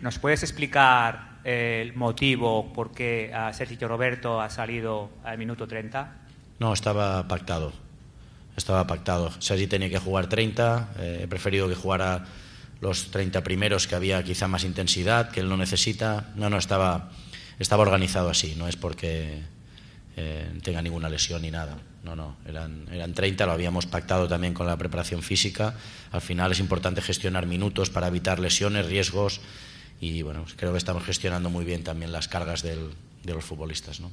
¿Nos puedes explicar el motivo por qué a Sergio Roberto ha salido al minuto 30? No, estaba pactado. Estaba pactado. Sergio tenía que jugar 30. Eh, he preferido que jugara los 30 primeros, que había quizá más intensidad, que él no necesita. No, no, estaba, estaba organizado así. No es porque eh, tenga ninguna lesión ni nada. No, no, eran, eran 30, lo habíamos pactado también con la preparación física. Al final es importante gestionar minutos para evitar lesiones, riesgos y bueno, pues creo que estamos gestionando muy bien también las cargas de los futbolistas. ¿no?